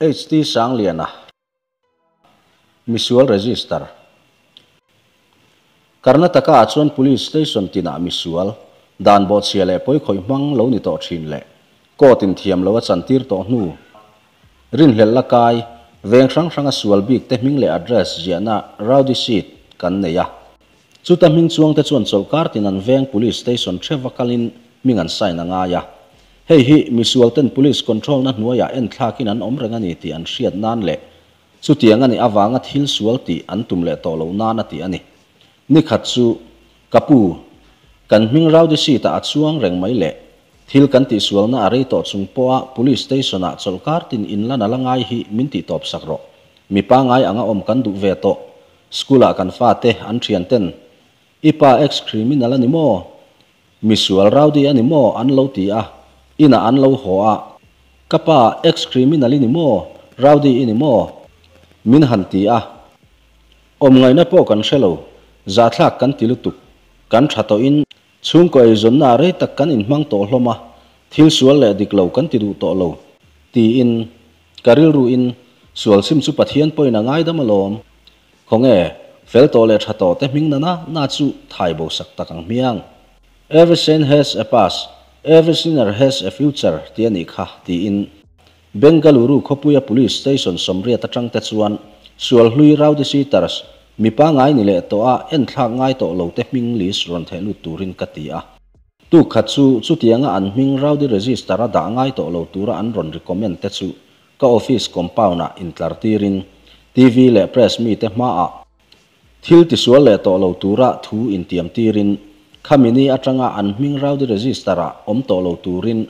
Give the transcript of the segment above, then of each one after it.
HD 上联呐、啊、，Missual Register。Karnataka Achuan Police Station tina Missual dan bot sia le poi khoi mang lo ni to thin le ko tin thiam lo chan tir to nu rin hel la kai veng sang sang a sual bik te ming le address jiana rawdi sit kan ne ya chu ta ming chuang te chuan chol kar tin an veng police station thewa kalin ming an sai na nga ya hei hi misuauten police control na hnuaiah en thlakin an om renga ni tih an hriat nan leh chutiang ani awanga thil sual ti an tum leh tawh lo nana ti ani ni khat chu kapu kan hming rau di si ta achuang reng mai leh thil kan ti sual na ari tawh chung poa police station ah cholkar tin in lan alangai hi min tih tawp sak ro mipa ngai anga om kan duh ve tawh school ah kan fa te an thian ten ipa ex criminal ani maw misual rau di ani maw an lo ti a ah ina an lo ho a kapa ex criminal ni mo rowdy ni mo min han ti a om ngai na po kan shelo za thla kan tilutuk kan to in chung koi zon na re tak kan in mang to hloma thil sual le dik lo kan ti du to lo ti in karil ru in sual sim su pathian poina ngai dam lom khonge fel to le thato te ming na na na chu thai bo sak takang miang everything has a past every sinner has a future tia ni kha ti in bengaluru khopuya police station somri atang ta chuan sual hlui rau de si mi pa ngai ni le to a en ngai to lo te ming ron the lu turin ka a tu kha chu chu tianga an ming rau de register da ngai to lo tura an ron recommend te chu ka office compound na in tlar tirin tv le press mi te a thil ti sual le to lo tura thu in tiam tirin ขามินีอัจฉริอันมิงเราดีรจิสตระอมโตโลตูริน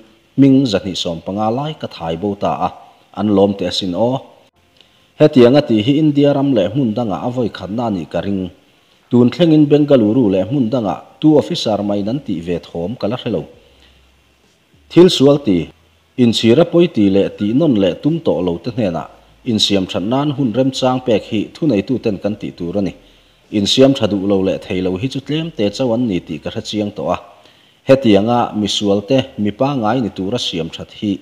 มิงจะนิสอมพังอาไลกทายบบตาอันลมเทสินโอเฮติยังตีฮิอินเดียรัมเลหุนดังอาวยขันนานิการิงตูนเคลงินเบงกัลูรูเลหุนดังอาตัวฟิสาร์ไม่นันติเวทโฮมกัลลัลโลทิลสวัลตีอินซีระปอยตีเลตีนนเลตุมตโลเตเนนะอินเซียมฉันนานหุ่นเริ่มสร้างแปกฮิทุนในตูเตนกันติตูรนีอินเสียมทัดูเราเละเทลาวิจุดเลี้ยมเตจวันนี้ติกระเชียงตัวเฮตียงอ่ะมิสวลเตมิป้าง่ายนิตูรัสเสียมทัดฮิ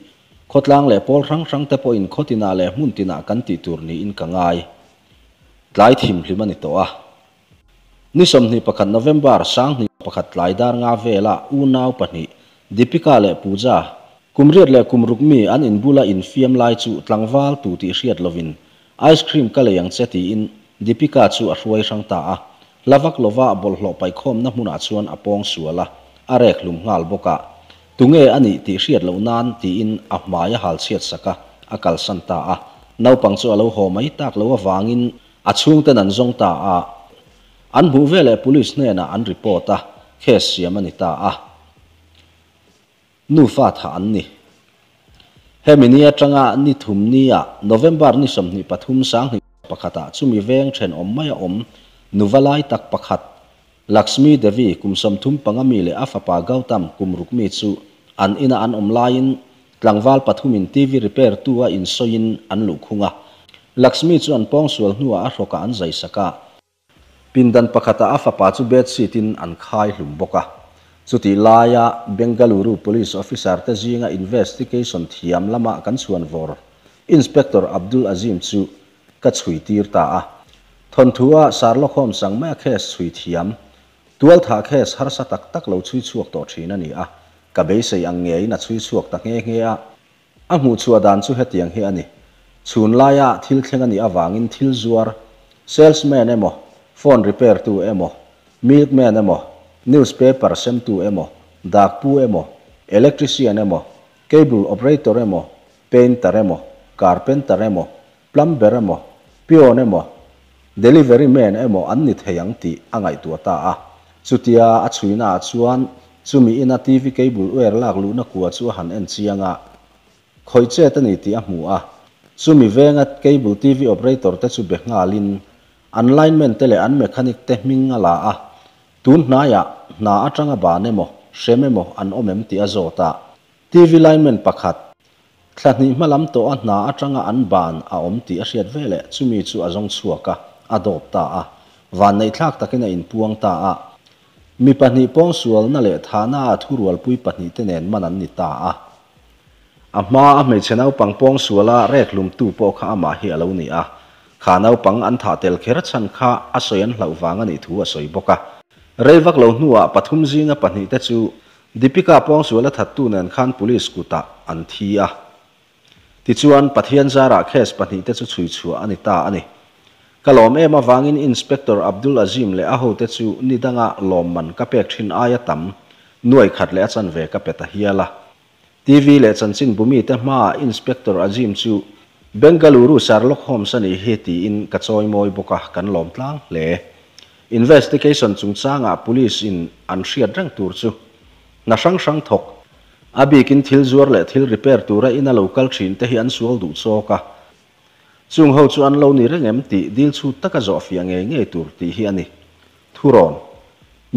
โคตรลังเละพอลรังรังเตปอินโคตินาเละมุนตินากันติตูรนี้อินกังไงไล่ทิมพิมันนิตัวนิสมนิปักขันนวมบาร์สังนิปักขัดไล่ดาร์งาเวล่าอูนาวปนิดิปิกาเละปูจ้าคุมเรียดเละคุมรุกมีอันอินบุลาอินฟิยมไล่จูตังวัลตูติเรียดลวินไอศครีมกะเลียังเซตีอินดิพิกาชูอรวยสังตาลาวักลว่าบอลหลบไปคมน้ำมุนอาชวนอปองสัวละอะไรกลุมงาลบกะตุงเออันนีิติเสียดลูนั้นตีอินอับมาเยาฮัลเสียดสักะอากาศสันตาน้าปังสัวาหโฮไม่ตักลูว่าวางอินอาชวงเตนันจงตาอันบุเวลเอพลิสเนี่ยนะอันรีพอร์ตะเคสยามันิตาอนูฟาทานนี่เฮมินีอาจังอันนิทุมนี้อ่ะโนเวมเบอร์นี่สมนี่ปทุมสังห์ pakhata ah. chumi veng then om mai om nuvalai tak pakhat lakshmi devi kumsom thum pangami le afapa gautam kumruk mi chu an ina an om lain tlangwal pathumin tv repair tua in soin an lu khunga lakshmi chu an pong sual hnuwa a hroka an zai saka pindan pakhata ah afapa chu bed sheet in an khai hlum boka chuti laya bengaluru police officer te zinga investigation thiam lama kan chuan vor inspector abdul azim chu ka suy tir ta à, thon thua sarlo khom sang mẹ khe suy thiam tual tha khe har sa tak tak lo chui chuak to thin ani a ka be sei ang nghe na chui chuak tak nge nge a a mu chua dan chu hetiang lai ani chun laya anh thleng ani awangin thil zuar salesman emo phone repair tu emo milkman emo newspaper sem tu emo dakpu emo electrician emo cable operator emo painter emo carpenter emo plumber emo pio ne mo delivery man e mo an ni theyang ti angai tu ta a chutia a chuina chuan chumi in a tv cable wer lak lu na kuwa chu han en chianga khoi che ta ni ti a mu a chumi venga cable tv operator te chu be nga lin online man tele an mechanic te ming ala a tun na ya na atanga ba ne sheme mo an omem ti a zo ta tv lineman ขลานี้มาลำตัวอน้าจังอันบานอาอมตีอาเสียดเวลจูมีจูอาจงสัวกะอาดอบตาอวันในทักตะกินอินพวงตาอมีปัญหาป้องสวนนั่นแหละฐานะทุรวลปุยปัญหาเตเนนมันันนิตาอาอามาอเชชนาปังป้องสวละเรกลุมตูปอข้ามาเฮลาวนี่อะขานาปังอันถาเตลเครัชันข้าอาศัยนเหล่าวางอันี่ทัวอาศัยบกะเรวักเหล่านัวปฐุมจีนปัญหาเตจูดิปิกาป้องสวละถัดตูนันขันปุลิสกุตาอันทีอะ ti chuan pathian zara khes pani te chu chhui chu ani ta ani kalom ema wangin inspector abdul azim le aho te chu ni danga lom man ka pek thin aya tam nuai khat le chan ve ka peta hiala tv le chan chin bumi te ma inspector azim chu bengaluru sherlock holmes ani heti in ka choi moi boka kan lom tlang le investigation chung changa police in anshia rang tur chu na sang sang thok abikin thil zuar le thil repair tura ina local thin te hi an sual du choka chung ho chu an lo ni reng em ti dil chu taka zo fia nge nge tur ti hi ani thuron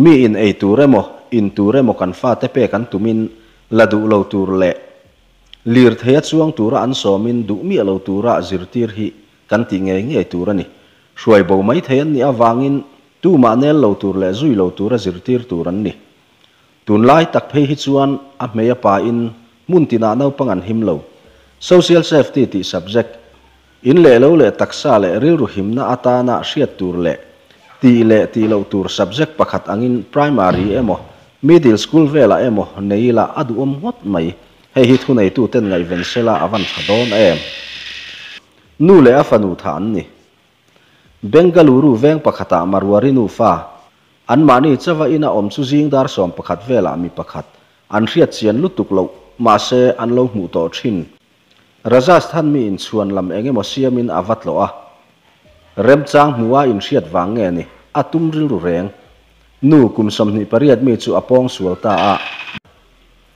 mi in ei tur emo in tur emo kan fa te pe kan tumin ladu lo tur le lir theya chuang tura an min du mi lo tura zirtir hi kan ti nge nge tur ani hruai bo mai theian ni awangin tu ma nel lo tur le zui lo tura zirtir tur an ni tun lai tak phe hi chuan a meya pa in mun tin na pang an him lo social safety ti subject in le lo le taksa le ril ru him na ata na siat tur le ti le ti lo tur subject pakhat angin primary emo middle school vela emo neila adu om hot mai he hi thu nei tu ten ngai ven sela avan khadon em nu le afanu than ni bengaluru veng pakhata marwari nu fa อันมานี่จะว่าอินาอมสุจิงดาร์สอมประคัดเวลามีประคัดอันเรียดเซียนลุตุกเลวมาเซอันเลวหูต่อชินรัชท่านมีอินชวนลำเองมอเสียมินอาวัตโลอะเริ่มจางหัวอินเรียดวังเงนี่อาตุมริลุเรงนู่กุมสมนิปเรียดมีจูอปองสวลตาอะ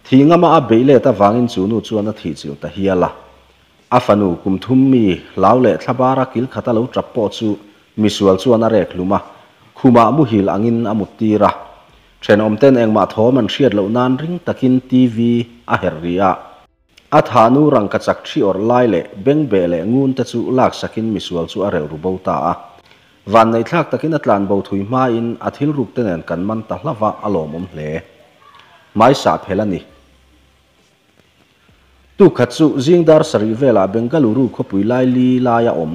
ทีงมาอาเบลเลตาวังอินจูนู่จวนทีจิวตาเฮียละอาฟานูกุมทุมมีลาวเลทบารากิลขัตาลูจรบปอจูมิสวลจวนนเรกลุมา khuma mu hil angin amuti ra chen omten engmah thawm an hriat lo nan ring takin tv a her ria a thanu rangka chak thi or lai le beng be le ngun te chu lak sakin misual chu a ru bo a van nei thlak takin atlan bo thui ma in athil ruk ten en kan man ta hlawa alom om hle mai sa phelani tu khachu jingdar sari vela bengaluru khopui lai li laya om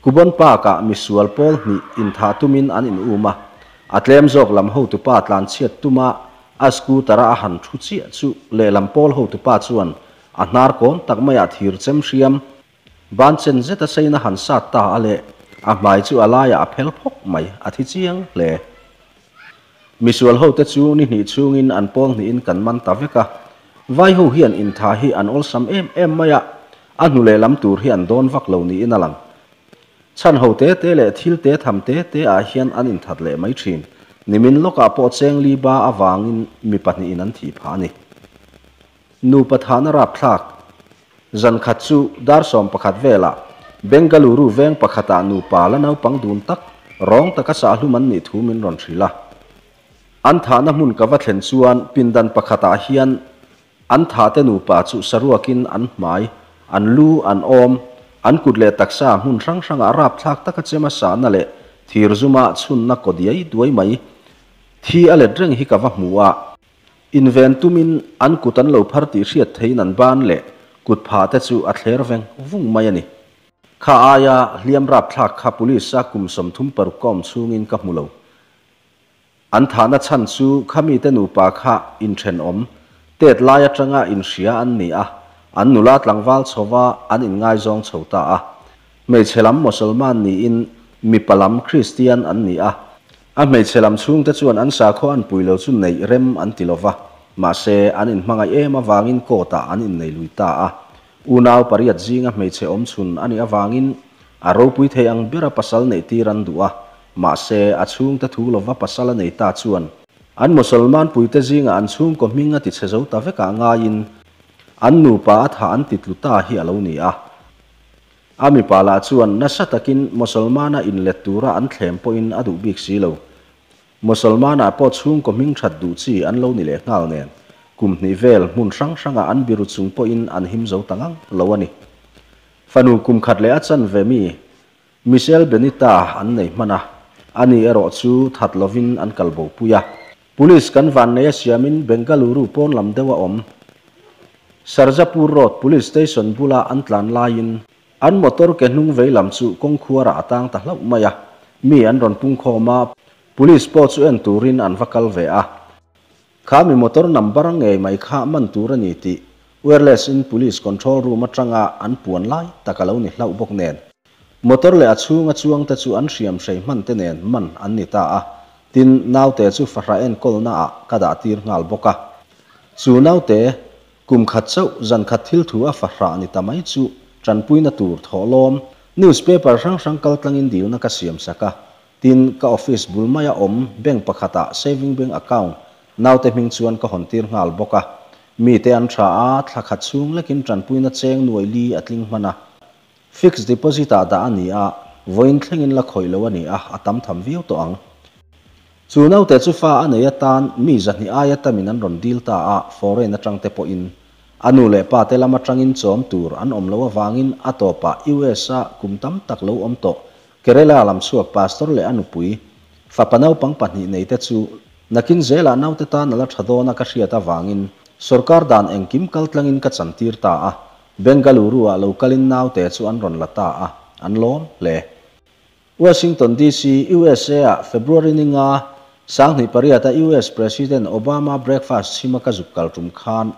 kubon pa ka misual pol ni in tha tumin an in uma atlem zok lam ho tu pa tlan chiat tuma asku tara a han thu chi chu le lam pol ho tu pa chuan a hnar kon tak mai thir chem hriam ban chen zeta seina han sa ta ale a mai chu alaya a phel phok mai a thi chiang le misual ho te chu ni ni chungin an pol ni in kan man ta veka vai ho hian in tha hi an ol sam em em maya a lam tur hi don vak lo ni in alang chan ho te te le thil te tham te te a hian an in that le mai thin nimin loka po cheng li ba awangin mi pahni in an thi pha ni nu pathana rap thlak zan khat chu dar som pakhat vela bengaluru veng pakhata nu pala nau pangdun tak rong taka sa hluman ni thumin ron thrila an thana mun ka vathlen chuan pindan pakhata hian an thate nu pa chu saruakin an hmai an lu an om อันกุดเลตักษาหุ่นสังสังอาราบทักตะกัจเจมาสานั่นละทีรซุมาชุนนักกดียด้วยไหมที่อะไรเรื่องฮิกาวะมัวอินเวนตุมินอันกุตันเลวพาร์ติเซียเทนันบ้านเล่กุดพาเตจูอัตเลร์เวงวุ่งไม่นี่ข้าอาญาเลียมรับทักข้าพุลิสักุมสมทุมปรุกอมสูงินกับมุลอันฐานะชันสูข้ามีเตนูปากะอินเทนอมเตดลายจังอาอินเชียอันนี้อ่ะ an nula tlangwal chowa an in ngai zong chota a meichelam musalman ni in mipalam christian an ni a a meichelam chung te chuan an sa kho an puilo chu nei rem an tilova ma se an in hmangai em awangin kota an in nei luita a unau pariat zinga meiche om chun ani awangin aro pui thei ang bera pasal nei ti ran duwa ma se a chung te thu lova pasala nei ta chuan an musalman puite zinga an chum ko minga ti chezo ta veka in an nu pa tha an titlu ta hi alo ni a ami pala chuan nasa takin musalmana in let tura an thlem po in adu bik si lo musalmana po chung ko ming that du chi an lo ni le ngal nen kum ni vel mun sang sanga an biru chung po in an him zo tangang lo ani fanu kum khat le achan ve mi michel benita an nei mana ani ero chu that lovin an kalbo puya police kan van ne siamin bengaluru pon lam dewa om sarjapur road police station bula an tlan lain an motor ke hnung vei lam chu kong khuara atang ta hlau maya mi an ron pung khoma police po chu en turin an vakal ve a khami motor number nge mai kha man tur ani ti wireless in police control room atanga an puan lai takalo ni hlau bok nen motor le achhunga chuang ta chu an hriam hrei man te nen man an ni ta a tin naute chu fara en kolna a kada tir ngal boka chu te kum khat chau zan khat thil thu a fahra ni tamai chu tran puina tur tholom newspaper hrang hrang kal tlangin na ka siam saka tin ka office ya om bank pakhata ah, saving bank account naute hming chuan ka hontir ngal boka mi te an tha a thlakha chung lekin tran puina cheng nuai li atling mana, fixed deposit ada ah ani a voin thlengin la khoilo ani a atam tham viu to ang chu naute chu fa anei tan, mi zahni aya tamin an ron dil ta a foreign atang te po in anu le pa te lama tangin chom tur an om lo awangin atopa usa kumtam tak lo om to kerela alam suak pastor le anu pui panau pang patni nei te chu nakin zela nau te ta nala thadona ka hriata wangin sarkar dan engkim kaltlangin ka chantir ta a bengaluru a lokalin nau te chu an ron lata a an lom le washington dc usa a february ninga sang ni ta us president obama breakfast simaka zupkal tum khan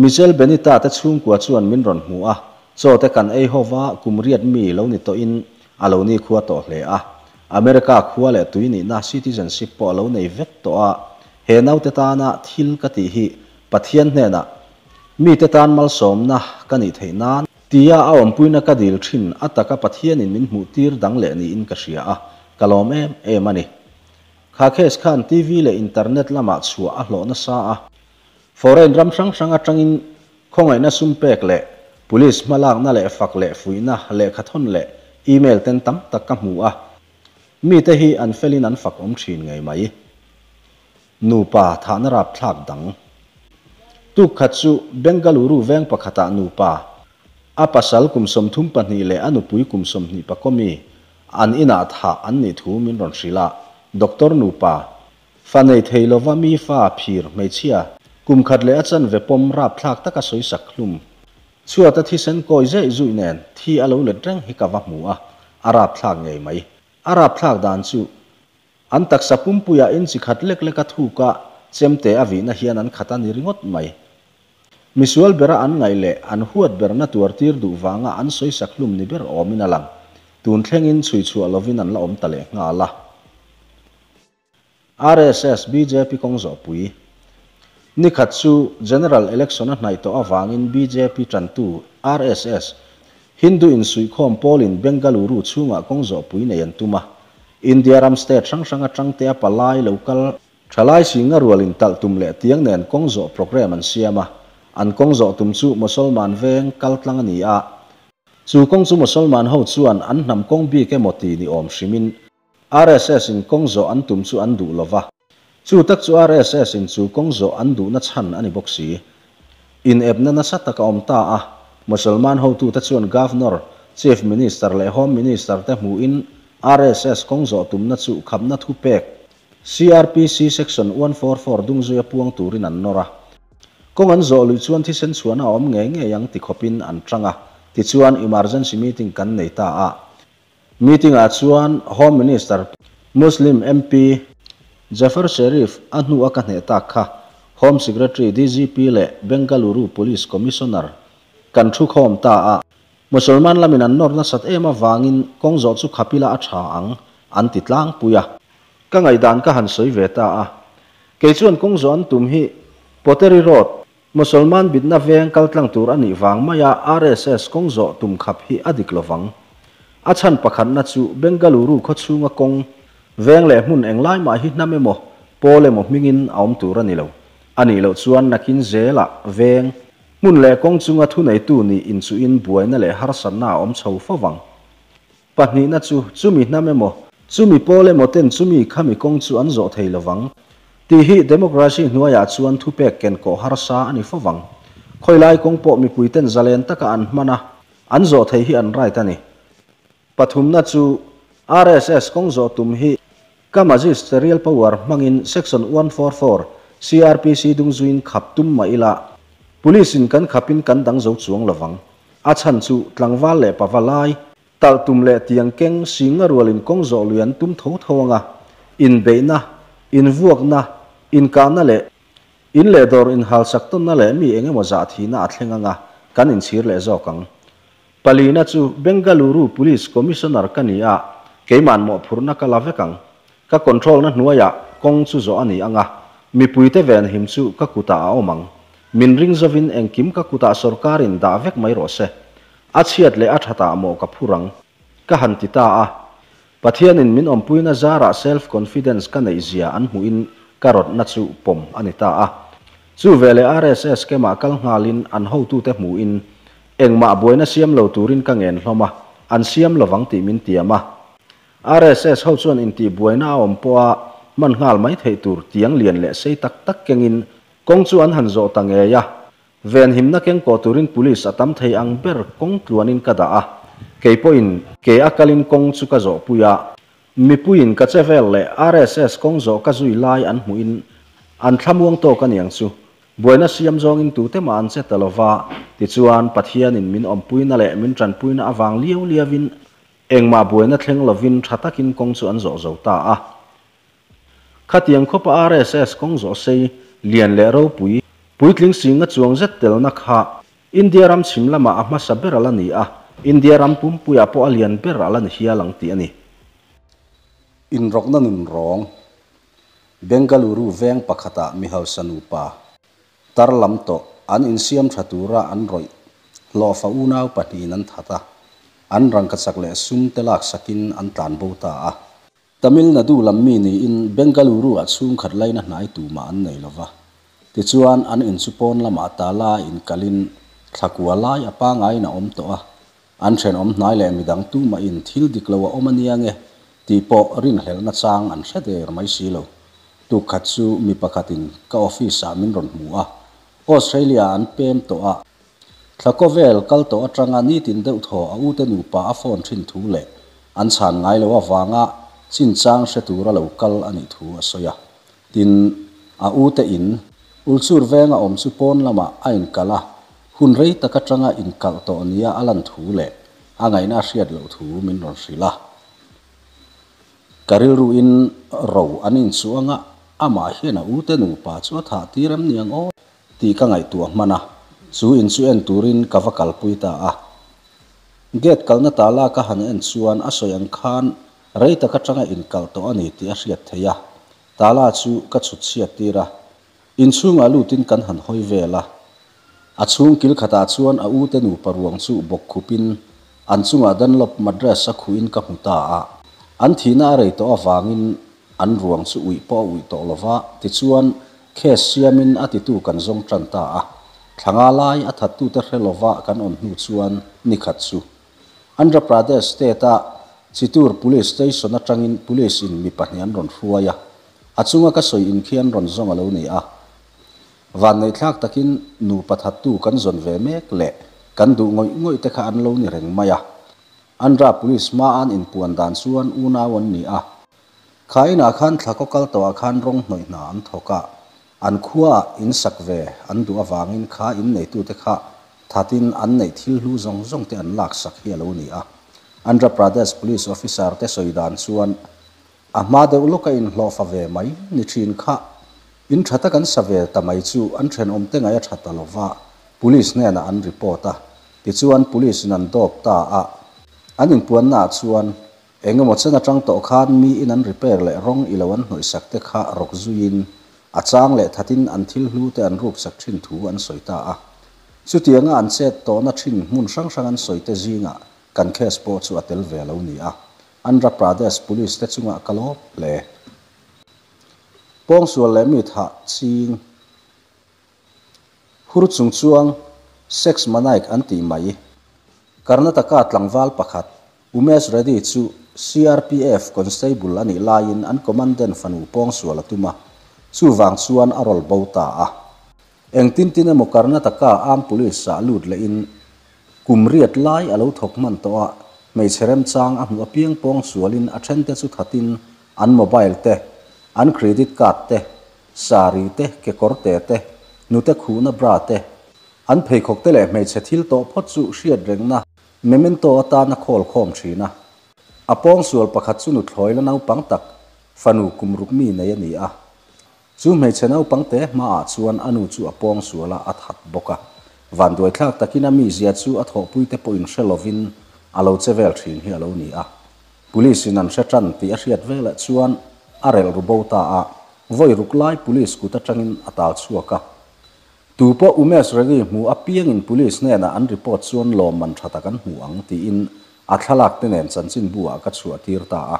Michel Benita te chung kwa chuan min ron mu a chaw te kan ei hova kumriat mi lo ni to in alo ni khuwa to hle a America khuwa le ni na citizenship po lo nei vet to a he nau te ta na thil ka ti hi pathian hne na mi te tan mal som na kani theina tia a om puina ka dil thin ataka pathian in min mu tir dang le ni in ka a kalom em em ani kha khes khan tv le internet lama chua a hlo na sa a ฟอร์เรนรัมสังสังอาจังอินคงไอ้นั่นซุ่มเป็กเละตำลิสมาลากนั่นเละฟักเละฟุยน่ะเละขัดทนเละอีเมลเต็มตั้มตะกั่มัวมีแต่ฮีอันเฟลินันฟักอมชินไงไหมนูป้าท่านรับทราบดังตุกขัดสู่เบงกาลูรูแวงปะขัดนูป้าอาภัสลคุมสมทุมปนีเละอนุปุยคุมสมนีปะก็มีอันอินาท่าอันนิ้ทูมินรอนศิลาด็อกเตอร์นูป้าฟันในเทโลวามีฟ้าผีร์ไม่เชียกุมขัดเลยอาจัร์เวปมราบพากตะกัสวยสักลุมส่วนที่เซนกอยเจจุยแนนที่อาลูเล็ดเร่งให้กับวักหมูอะอาราบพากไงไหมอาราบพากดานสูอันตักสับปุ่มปุยอินสิขัดเล็กเล็กทูกะเซมเตอวินะเฮียนันขัดนิริงดไหมมิสวลเบระอันไงเละอันหัวเบรนัตัวตีรดูวางอันสวยสักลุมนิเบรอมินาลังตูนเทงอินสุยชัวลวินันละอมตะเลงาละ RSS BJP พี n ง z ุ p ุย ni khat general election a hnai to awangin bjp chantu rss hindu in sui khom poll in bengaluru chunga kongzo puina yan india ram state sang sanga changte a palai local thalai singa rualin tal tumle tiang nen kongzo program an siama an kongzo tum chu musalman veng kaltlang ni a chu kong chu musalman ho chuan an nam kong bi ke moti ni om shimin rss in kongzo an tum chu an du lova chu tak chu rss in chu zo an du na chan ani box si in ep na na sataka om ta a musalman ho tu ta chuan à. governor chief minister le home minister te mu in rss kongzo tumna chu khapna thu pek crpc section 144 zo ya puang tu rin an nora kong an zo lu chuan thi sen chuan a om nge nge yang ti khopin an tanga à. ti chuan emergency meeting kan nei ta a à. meeting a chuan home minister muslim mp Jaffer Sharif anu akan heta kha Home Secretary DGP le Bengaluru Police Commissioner kan thu khom ta a Musulman lamin an nor na sat ema wangin kongzo zo chu khapila a tha ang an titlang puya ka ngai dan ka han soi ve ta a ke chuan kong zon tum hi pottery road Musulman bitna veng kaltlang tur ani wang maya RSS kongzo tum khap hi adik lovang a chan pakhan na chu Bengaluru kho chunga kong veng le hmun eng lai mai hi nam emo pole mo mingin aum tur ani lo ani à lo chuan nakin zela veng mun le kong chunga thu nei tu ni in chu in buaina le har sanna om chho fawang pahni na chu chumi nam emo chumi pole mo ten chumi khami kong chu an zo thei lawang ti hi democracy nuaya chuan thu pek ken ko har sa ani fawang khoilai kong po mi pui ten zalen taka an mana an zo thei hi an rai tani pathum na chu RSS kongzo tum hi Kamazis Serial Power mangin Section 144 CRPC dung zuin khap tum ma ila Police in kan khapin kan dang zo chuang lawang a chan chu tlangwa le pavalai tal tum le tiang keng singa rualin kongzo luyan tum tho thonga in beina in vuakna in kana le in le dor in hal sak ton na le mi engemaw za thina a thlenga nga kan in chhir le zawkang palina chu bengaluru police commissioner kania keiman mo phurna ka lave kang ka control na nuaya kong chu zo ani anga mi puite ven him chu ka kuta a omang min ring zovin engkim ka kuta sarkarin da vek mai ro se achiat le athata mo ka phurang ka hantita hiện pathianin min ompuina zara self confidence ka nei zia an huin karot na chu pom anita su về vele rss kema kal ngalin anh ho tu te muin buổi boina siam lo turin ka ngen hloma an siam vắng ti min tiama RSS ho chuan in ti buaina awm pawha man ngal mai thei tur tiếng lian le sei tak tak kengin kong công à. an han zo tange ya ven himna keng ko turin police atam thei ang ber kong in kada a keipo poin ke akalin kong chu ka zo puya mipuin ka chevel le RSS kong zo ka zui lai an huin an thlamuang to kan yang chu buaina siam zong in tu te ma an che talova ti chuan pathian in min om puina le min tran puina awang liu liavin eng ma buena thleng lovin thatakin kong chu an zo zo ta a khatiang khopa rss kong zo sei lian le ro pui pui tling singa chuang zet tel na kha india ram simlama a ma saberala ni a india ram pum puya po alian berala ni hia lang ti ani in rok na nun rong bengaluru veng pakhata mi hau sanupa tar lam to an insiam siam thatura an roi lo fa unau patin an thata an rang ka chak le sum telak sakin an tan bo ta a tamil nadu lammi ni in bengaluru a chung khat laina nai tu ma an nei lova ti chuan an in supon lama ta la in kalin thakua lai a pa ngai na om to a an thren om nai le mi dang tu ma in thil dik lo om ania nge ti po rin hel na chang an er sha de pem to thlakovel kalto atanga ni tin deuh thaw a ute nupa a phone thin thu le an chan ngai lo awanga chin chang se tur a lo kal ani thu a soya tin a ute in ulsur venga om su pon lama a in kala hun rei taka tanga in kal to ania alan thu le a ngaina hriat lo thu min ron srila karil ru in ro anin chuanga ama hian a ute nupa chu tha tiram niang o ti ka ngai tu mana Su in su en turin kava kalpuita a ah. gate kalna tala ka han en suan a soyang khan reita ka tanga in kal to ani ti a hriat theya ah. tala chu ka chut sia tira in chunga lutin kan han hoi vela ah. a chung kil khata chuan a u te nu paruang chu bok khupin an chunga dan lop madras a khuin ka hmuta a an thina rei to awangin an ruang chu ui pa ui to lova ti chuan khe siamin tu kan zong tanta a thanga lai a that tu te hrelowa kan on hnu chuan ni khat chu andhra pradesh state a chitur police station atangin police in mi pahnian ron hruaya achunga ka soi in khian ron zonga lo nei a van nei thlak takin nu pathat tu kan zon ve mek le kan du ngoi ngoi te kha an lo ni reng maya andra police ma an in puan dan chuan una wan ni a khaina khan thlakokal tawa khan rong hnoi na an thoka อันขว้วอินสักเวอันดูว่างอินข้าอินในตู้เด็กข้าท่าทินอันในที่ลู้ซงซงที่อันลักสักเฮลูนี่อ่ะอันรับประเดสพลิสออฟิเซอร์เตสอีดานส่วนอามาเดอุลก็อินหลอฟเวไม่ในชินข้าอินชัตกันสเวแต่ไม่จูอันเชนอมเตงไอชัตตาลว่าพลิสเนี่ยนะอันรีพอร์ตอ่ะที่ส่วนพลิสนั่นตอบตาอ่ะอันยิ่งพูดน่าส่วนเอ็งหมดเส้นจังตโตขานมีอินอันรีเพอร์เลยร้องอีเลวันหน่วยสักเด็กข้ารักจูยินอาจารยเลยทัดินอันทิลรู้แต่นรูปสักชิ้นถูอันสวยตาสุดที่งานเซตตโตนัชินมุ่งสังสรรค์อันสวยเตจิงะกันแค่สปอร์ตสุดเทลเวลูนีออันรับประเดสปพลิสเตจุงะกลบเลยปองส่วนเลมิดหาซิงฮุรุจุงจวงเซ็กส์มาไนายกอันตีไม่การนัดกัดหลังวัลปะขัดอุเมสเรดิจู CRPF คอนสเตเบิลันอีไลน์อันคอมมานเดนฟันอุปองส่วนละตุมาสูวังส่วนอรรถบูตาเองตินตินมกรณ์ตะกาอามพลิสาลุดเลยินกุมเรียดไล่อาลูทกมันตัวไม่เชื่อมจางอันหัวเพียงปองส่วนลินอัจฉริยสุทัดินอันมืโมบลยเตะอันเครดิตการ์ดเตะสารีเตะเกกอร์เตะนุเตะคูนับราเตะอันเพย์คอกเตะไม่เชื่อทิลโตพอดสุเชียดเริงนะเมมินโตตานักโอลคอมชีนะอปองส่วนประคัตสุนุทลอยและนาวปังตักฟันูกุมรุกมีในยันนี้อ่ะ chu me chenau pangte ma a ah chuan anu chu apong suala a that boka van duai thlak takina mi zia chu a tho puite poin shelovin alo chevel thin hi alo ni à, police in an satan ti a hriat vela chuan arel à, a rục lại police ku ta tangin atal chuaka tupo umes regi mu apiang in police ne na an report chuan lo man ta gan huang thì in a thalak te nen chanchin bua ka chua tir ta a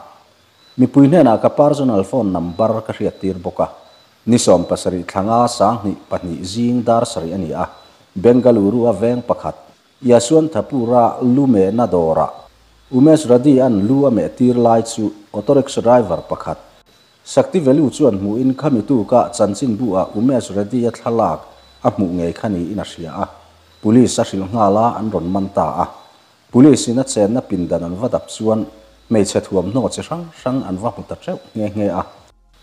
mi puine na ka personal phone number hiện hriat tir à. nisom pasari thanga sang ni pani zing dar sari ani a bengaluru a veng pakhat yasun thapura lume na dora umesh radi an lu ame tir lai chu autorex driver pakhat sakti value chuan mu in khami tu ka chanchin bu a umesh radi a thlalak a mu nge khani in a hria a police a nga la an ron man ta a police in a chen na pindan an vadap chuan mei che thuam no che rang rang an va mu ta treuh nge nge a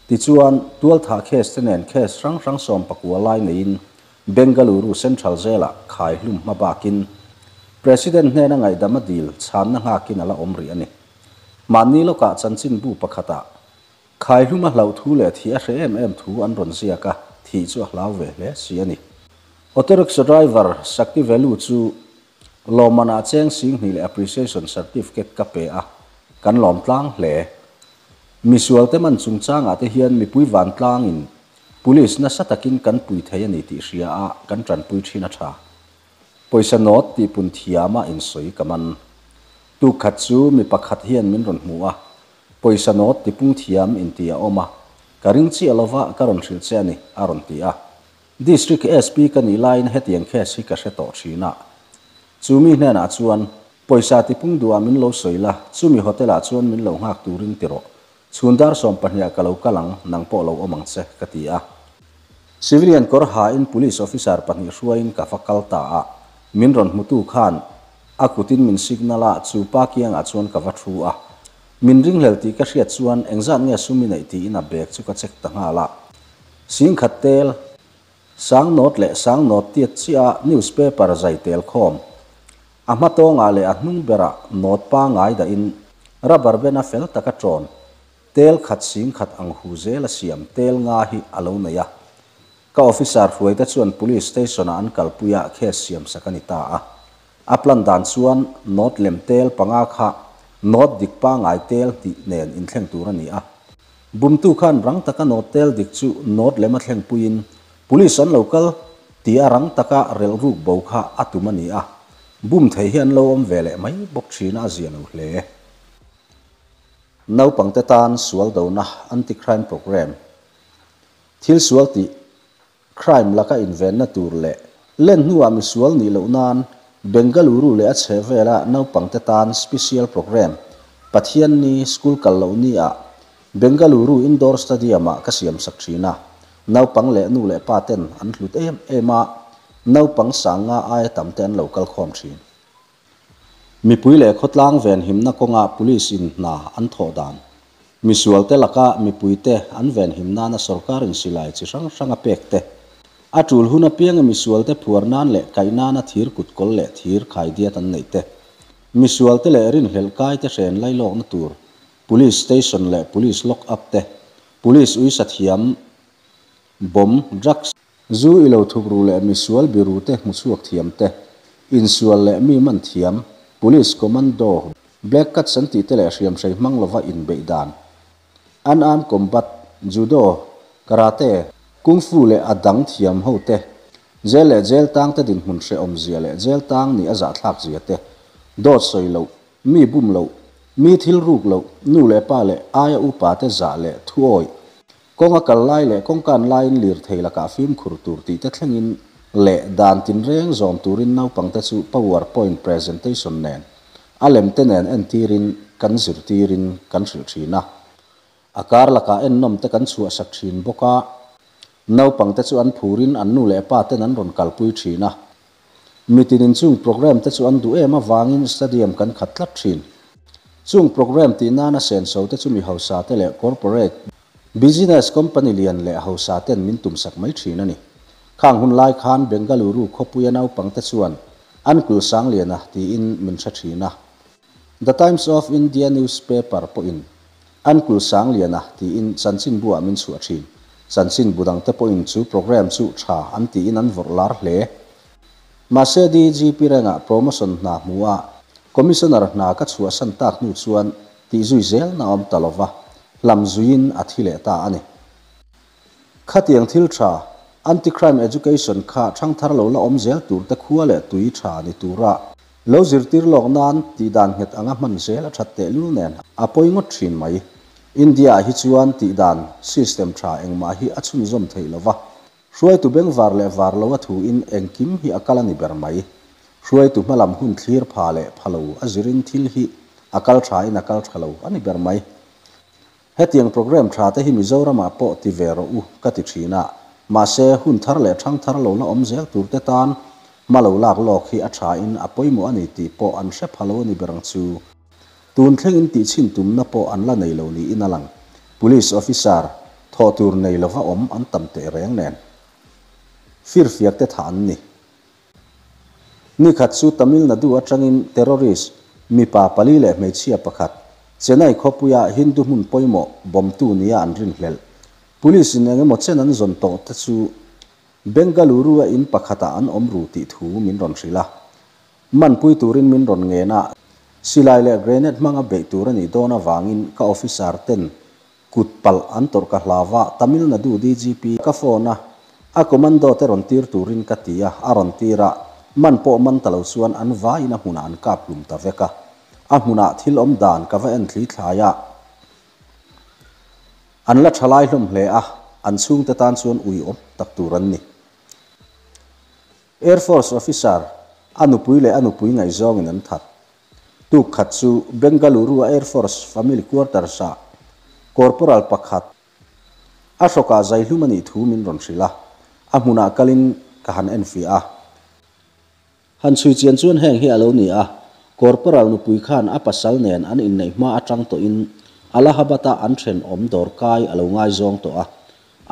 ติจวนตัวท่าเคสเนนเคสรังรังสอมปกัวไลน์ใินเบงกาลูรูเซ็นทรัลเซล่าขายลุ่มมาบากินประธานแนี่นังไงดามาดิลชานนังฮากินอะไรอมรีอันนี้มันนี่ลูกอาจันจินบูปะคตาขายลุ่มมาเล่าทูเลที่เอ็มเอ็มทูอันรอนเซียกะที่จัวเล่าเวเลสีันี่ออทตร์กส์ดรเวอร์สักที่เวลูจูลมานาเจงสิงนี่เล appreciation certificate กับเปอะกันหลอมตั้งเล่ misual te man chung changa te hian mipui van tlangin police na satakin kan pui thei ani ti hria a kan tran pui thina tha poisa not ti pun thiama in soi kaman tu khat chu mi pakhat hian min ron mu a poisa not ti pung thiam in ti a oma karing chi alova karon thil che ani aron ti a district sp kani line hetiang khe si ka se to thina chumi hna na chuan poisa ti pung duamin lo soila chumi hotel a chuan min lo ngak turin tiro sundar sompahnya kalau kalang nang polau omang seh ketia. Civilian kor hain police officer panir suain kafakal taa. Min ron mutu khan. Aku tin min signala atsu pakiang atsuan kavatruah. Min ring helti suan engzat nia sumina iti ina bek suka cek tangala. Sing khatel sang not le sang not tiat sia newspaper zaitel kom. Ahma to at nung bera not pa da in rabar bena fel takatron. tel khat sing khat ang hu zel siam tel nga hi alo na ya ka officer huai ta chuan police station an kalpuya ah khe siam sakanita a aplan dan chuan not lem tel panga kha not dik pa ngai tel ti nen in thleng tur ani a bum khan rang taka not tel dik chu not lema thleng puin police an local ti rang taka rel ruk bo kha atumani a bum thei hian lo om vele mai bok thina zianu uh hle nau pang te tan sual do na anti crime program thil sual ti crime laka inven na tur le len nuwa mi sual ni lo nan bengaluru le ache vela nau pang te tan special program pathian ni school kal lo ni a bengaluru indoor stadium a kasiam sakthina nau pang le nu le paten an hlut em ema nau pang sanga ai tamten local khom thin mi pui le khotlang ven himna konga police in na an tho dan mi sual te laka mi pui te an ven himna na sarkar in silai chi sang sang a pek te a tul huna piang mi sual te phuarnan le kai na thir kut kol le thir khai dia tan nei te mi sual te le rin er hel kai te sen lai lok na tur police station le police lock up te police ui sathiam bom drugs zu ilo thubru le mi sual biru te musuak thiam te in sual le mi man thiam police commando black cat san ti te le hriam hrei lova in bei dan an an combat judo karate kung fu le adang thiam ho te zel le zel tang te din hun hre om zia le zel tang ni aza thlak zia te Do soi lo mi bum lo mi thil ruk lo nu le pa le aya u pa te za le thuoi konga kal lai le kong kan lai lir thei la ka phim khur tur ti te thlengin le dan tin reng zom turin nau pang ta chu powerpoint presentation nen alem tenen en tirin kan zir tirin kan sil thina akar laka en nom te kan chu asak thin boka nau pang ta chu an phurin an nu le pa ten an ron kalpui thina mitin in chung program ta chu an du ema wangin stadium kan khatlak thin chung program ti na na sen mi hausa le corporate business company lian le hausa min tum sak mai ข้างหุ่นลายคานเบงกาลูรูขบุยนาวปังตะชวนอันกลูสังเลียนะที่อินมินชัชีนะ The Times of India newspaper ปอินอันกลูสังเลียนะที่อินสันสินบัวมินสวดชีนสันสินบุดังตะปอินสูโปรแกรมสูชาอันที่อินอันวอร์ลาร์เลมาเสดีจีพีเรงะโปรโมชั่นนามัวคอมมิชเนอร์นาคัตสัวสันตักนูชวนที่จุยเซลนาอมตลอวะลำจุยินอธิเลตาอันนี้ขัดยังทิลชา anti crime education kha thang thar lo la om zel tur ta khua le tui tha ni tura lo zir tir lok nan ti dan het anga man zel a that te lu nen a poi ngot thin mai india hi chuan ti dan system tha engma hi achung zom thei lova hruai tu beng var le var lo a thu in engkim hi akala ni ber mai hruai tu malam hun thlir pha le phalo azirin thil hi akal tha in akal thalo ani ber mai hetiang program tha te hi mizorama po ti vero u kati thina มาเซหุ่นทารเลทัางทารโลละอมเสียตูเตตานมาโลลากลอกที่อัชาอินอปอยมัวนิติปออันเชพาโลนิเบรังซูตูนเช่งอินติชินตุมนปออันละในโลนีอินาลังพล l สออฟิ f ซ c ร์ทอตูรในโลกอมอันตัมเตเรียงแนนฟิร์ฟียกเตทานนี่นี่ขัดสูตามิลนาดูอัางอินเทอร์โริสมีป่าปลีเล่ไม่เชียประัดเซนัยขบุยาฮินดูมุนปอยโมบอมตูนียาอันรินเล police in enge mochen an zon to te chu bengaluru a in pakhata an omru ti thu min ron hrila man pui turin min ron nge na silai le granite manga be tur ani dona wangin ka officer ten kutpal an tor ka hlawa tamil nadu dgp ka phone a commando te ron tir turin ka tia a tira man po man talo suan an vaina huna an kap lum ta veka a huna thil om dan ka va en thli thlaya an la thalai hlum hle a an chung te tan chuan ui om tak tur an ni air force officer anupui le anupui ngai zong in an that tu khat chu bengaluru air force family quarter sa corporal pakhat ashoka zailumani thumin ronrila amuna ah kalin kahan enfi a han chui chian chuan heng hi alo ni a corporal nupui khan a pasal nen an in nei ma atang to in alahabata an thren om dor kai alo ngai zong to a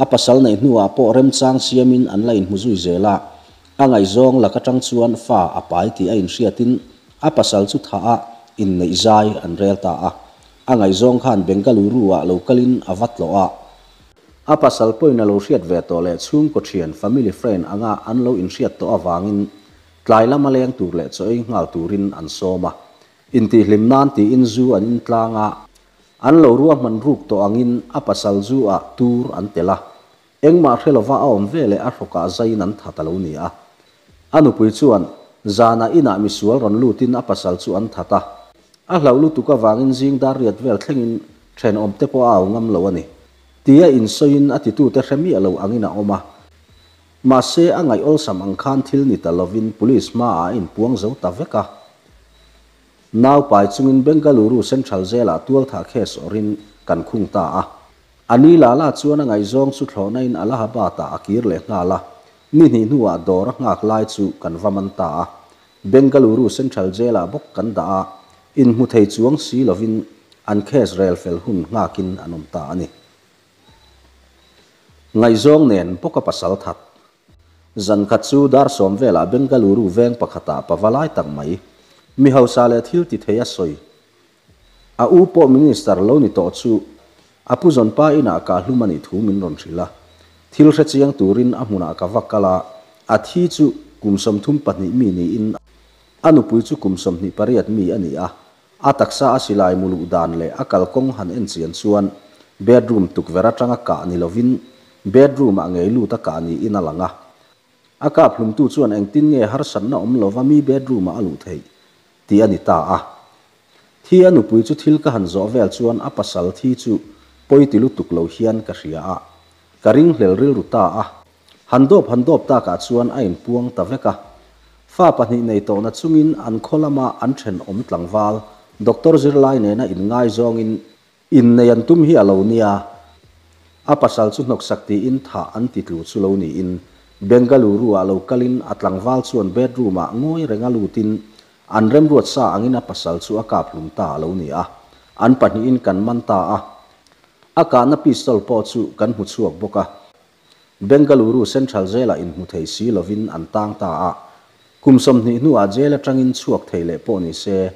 a pasal nei nuwa po rem chang siamin an lain mu zui zela angai zong laka tang chuan fa apai ti a in riatin a pasal chu tha a in nei zai an rel ta a angai zong khan bengaluru wa lokalin avat lo a a pasal poina lo riat ve to le chung ko thian family friend anga an lo in riat to awangin tlai lama leng tur le choi ngal turin an soma in ti hlimnan ti inzu zu an in tlanga an lo ruwa man ruk to angin a pasal zu a tur an tela engmah hrelowa a awm vele a hroka zain an that ni a anupui chuan zana ina mi sual ron lutin a pasal chu an thata a hlo lu tuka wangin jing dar riat vel thlengin thren om te po aw ngam lo ani tia in soin atitu te hremi alo angina oma ma se angai ol sam ang khan thil ni talovin police ma a in puang zo ta veka नाउ पाइ चुंगिन Bengaluru central जेला तुल था खेस ओरिन कनखुंग ता आ अनी लाला चुन ngai zong su thlo na in alahabata ta akir le nga la ni ni nuwa dor ngak lai chu kanvaman ta bengaluru central jela bok kan da in mu thei chuang si lovin an khes rel fel hun nga kin anom ta ani ngai zong nen poka pasal that zan kha bengaluru veng pakhata pawalai tak mai mi hau sa le thil ti theya soi a u po minister lo ni to chu a pu zon pa ina ka hlumani thu min ron thila thil ra chiang turin a muna ka wakala a thi chu kumsom thum patni mi ni in anu pui chu kumsom ni pariat mi ani a a taksa a silai mulu dan le a kal kong han en chian chuan bedroom tuk vera tanga ka lovin bedroom a ngei ta ka ni langa aka phlum tu chuan engtin na om lova mi bedroom a ti ani ta a thi anu pui chu thil ka han zo vel chuan a pasal thi chu poiti lu tuk lo hian ka hria a karing hlel ril ruta a handop handop ta ka chuan a in puang ta veka fa pahnih nei to na chungin an kholama an then om tlangwal doctor zirlai ne na in ngai zong in in nei an tum hi alo nia a pasal chu nok sakti in tha an ti tlu chu lo ni in bengaluru alo kalin atlangwal chuan bedroom a ngoi rengalutin lutin an rem ruat sa angina pasal chu akap lum ta lo ni a an pani in kan man ta a aka na pistol po chu kan hu chuak boka bengaluru central jail in hu thei si lovin an tang ta a kum som a jail atangin chuak theile po ni se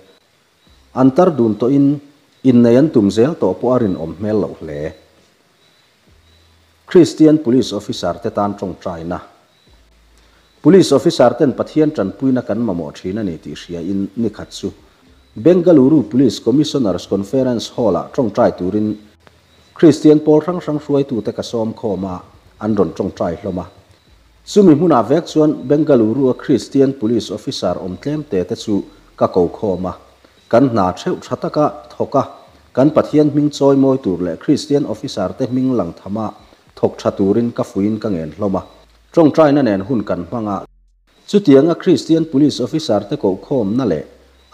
antar dun to in in nayan to po arin om mel lo le christian police officer te tan china police officer ten pathian t a n puina kan mamo thina ni ti s i a in ni khatsu bengaluru police commissioners conference hall a trong trai turin christian paul rang rang ruai tu t a ka som khoma an ron trong trai hloma sumi huna vek chuan bengaluru a christian police officer om tlem te te chu ka ko khoma kan na theu thataka thoka kan pathian ming choi moi tur le christian officer te ming lang thama thok thaturin ka fuin ka ngen hloma ตรงใจนั่นเองหุ่นกันพังอ่ะสุดที่ยังคริสเตียนพลิ i ออฟิ f i c e ตะก็คมนั่นแหละ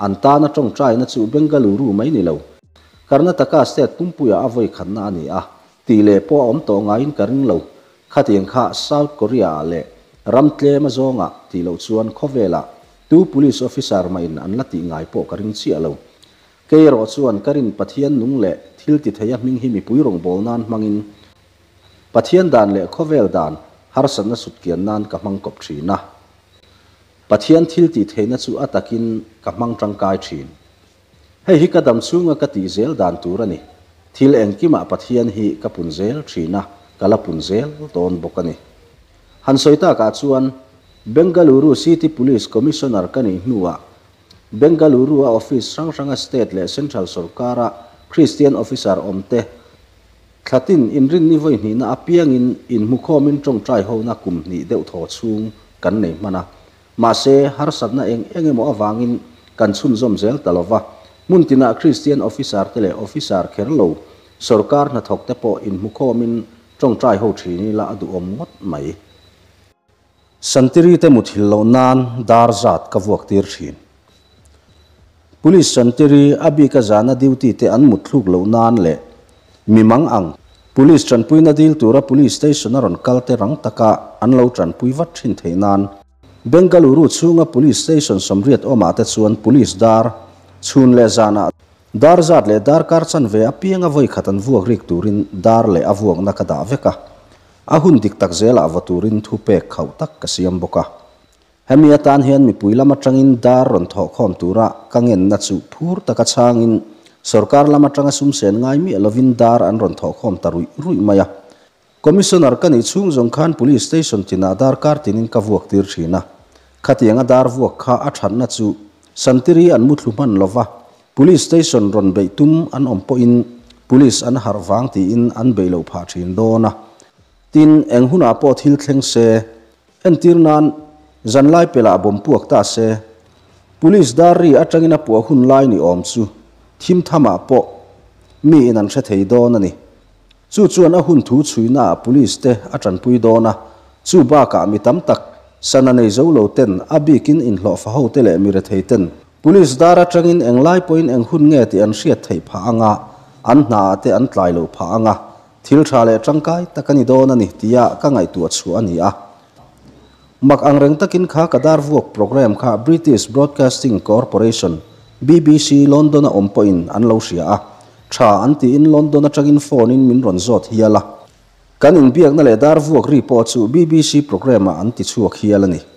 อันตานะตรงใจนั่นสูดเบงกาลูรูไม่นี่แล้วการนันตกาสเตตุมปุยอวัยขันนันนี่อ่ะตีเล่พ่ออมตัง่ายนกันเราขัดยังข้า South Korea เล่รัมเตลมาจงอ่ะตีเ่าชวนเขเวล่าตู้ p o l i อ e o f สาร e ไม่นั่นละตีง่ายพ่อกันเสียเราเกยรอชวนกันปะเทียนนุ่งเล่ทิลติดเฮียามิงฮิมิปุยรงบอลนันมังอินปะเทียนดานเล่เขเวลดาน har san na sut kian nan ka mang kop thi na pathian thil ti theina chu atakin ka mang tangkai thin hei hi ka dam chunga ka ti zel dan tur ani thil eng ki ma pathian hi ka pun zel thina kala pun zel ton bokani han soita ka chuan bengaluru city police commissioner kani nuwa bengaluru office sang sanga state le central sarkara christian officer omte in rin ni voi hnih na apiang in in trong trai ho na kum hnih deuh thaw chung kan nei hmana mahse har na eng eng emaw avangin kan chhun zawm zel talova muntina christian officer tele le officer kherlo sarkar na thokte po in trong trai ho thini la adu om ngot mai santiri te muthil lo nan dar zat ka vuak tir thin police santiri abi ka zana duty te an mutluk lo nan le mimang ang polis ṭanpuina dîl tûra polis stationa rawn kalte rang taka an lo ṭanpui vat ṭhintheih nân bengaluru chûnga polis station sawmriat amate chuan polis dâr chhûn le z dar zât leh dar kar chan ve a pianga vai khat an vuak rîk tûrin dar leh a vuakna ka dah veka a hun dik tak zêlah vaw tûrin thupêk khauh tak ka siam baka hi mi a tân hian mipui lamaṭangin dâr rawn thawh khawm tûra ka ngenna chu phûr taka chhângin lama ṭanga sen ngâi mia lovin dâr an ranthawhkhâwm ta rruih maia kommisonar kaic zngkhan polis station tina darkar tinin ka vuak tir ṭhîna khatianga dâr vuak kha a ṭhata chu santiri an muthlu hman lawva polis station rawn beitum an awmpawhin polis an harh vâng tiin an beiloh phah ṭhîn dâwna tin enghnapawthlthleng se entirnân zanlai pea a bmpuak tase plis dâri a ṭangina pua hunlaiiawm cu ทิมทามาปอมีนันเสถียดอนันนี่จู่จวนอาหุ่นถูชุยน่า police เตอาจารย์ปุยดอนะจู่บ้ากามีตั้มตักสันนิโจโลเต็นอาบีกินอินหลอฟ้าเตเลมีเรเทเต็น police ดาราจังอินเองไล่ปอยนเองหุ่นเงติอันเสียเทยผาอ่างอันนาเตอันไลโลผาอ่างทิลชาเลจังไกตะกันิดอนันนี่ที่ยากังไงตัวชัวนี่อ่ะ mak ang reng takin kha kadar vuak program kha British Broadcasting Corporation BBC London on point an lo sia a cha an ti in London a in phone in min ron zot hiala kan in biak na le dar vuak report chu BBC program an ti chuak hialani